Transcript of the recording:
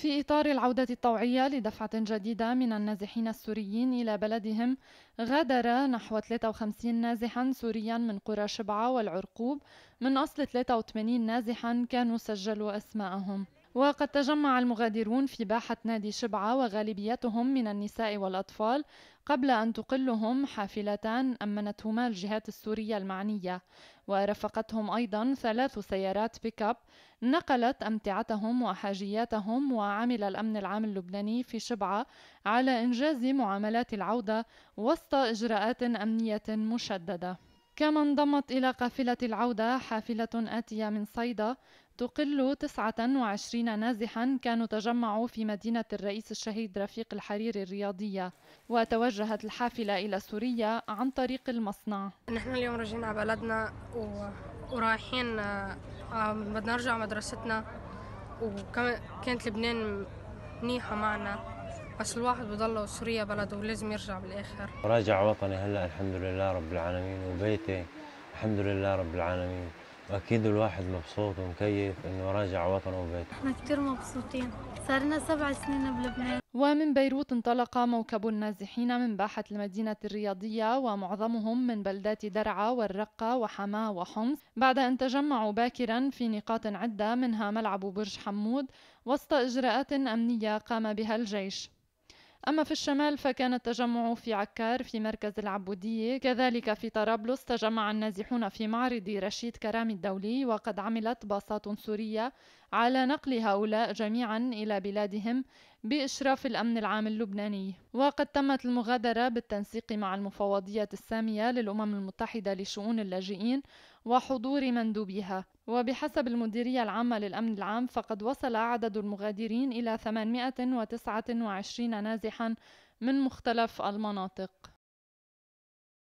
في إطار العودة الطوعية لدفعة جديدة من النازحين السوريين إلى بلدهم غادر نحو 53 نازحا سوريا من قرى شبعة والعرقوب من أصل 83 نازحا كانوا سجلوا أسماءهم وقد تجمع المغادرون في باحة نادي شبعة وغالبيتهم من النساء والأطفال قبل أن تقلهم حافلتان أمنتهما الجهات السورية المعنية ورافقتهم أيضا ثلاث سيارات بيك أب نقلت أمتعتهم وحاجياتهم وعمل الأمن العام اللبناني في شبعة على إنجاز معاملات العودة وسط إجراءات أمنية مشددة كما انضمت إلى قافلة العودة حافلة آتية من صيدا تقل 29 نازحا كانوا تجمعوا في مدينة الرئيس الشهيد رفيق الحريري الرياضية وتوجهت الحافلة إلى سوريا عن طريق المصنع نحن اليوم راجعين على بلدنا و... ورايحين آه، آه، بدنا نرجع مدرستنا وكانت لبنان منيحة معنا بس الواحد بضله سوريا بلده ولازم يرجع بالاخر راجع وطني هلا الحمد لله رب العالمين وبيتي الحمد لله رب العالمين واكيد الواحد مبسوط ومكيف انه راجع وطنه وبيته احنا كثير مبسوطين صار لنا سبع سنين بلبنان ومن بيروت انطلق موكب النازحين من باحة المدينة الرياضية ومعظمهم من بلدات درعا والرقة وحماة وحمص بعد أن تجمعوا باكرا في نقاط عدة منها ملعب برج حمود وسط إجراءات أمنية قام بها الجيش أما في الشمال فكان التجمع في عكار في مركز العبودية كذلك في طرابلس تجمع النازحون في معرض رشيد كرامي الدولي وقد عملت باصات سورية على نقل هؤلاء جميعا إلى بلادهم بإشراف الأمن العام اللبناني وقد تمت المغادرة بالتنسيق مع المفوضية السامية للأمم المتحدة لشؤون اللاجئين وحضور مندوبيها وبحسب المديرية العامة للأمن العام فقد وصل عدد المغادرين إلى 829 نازحا من مختلف المناطق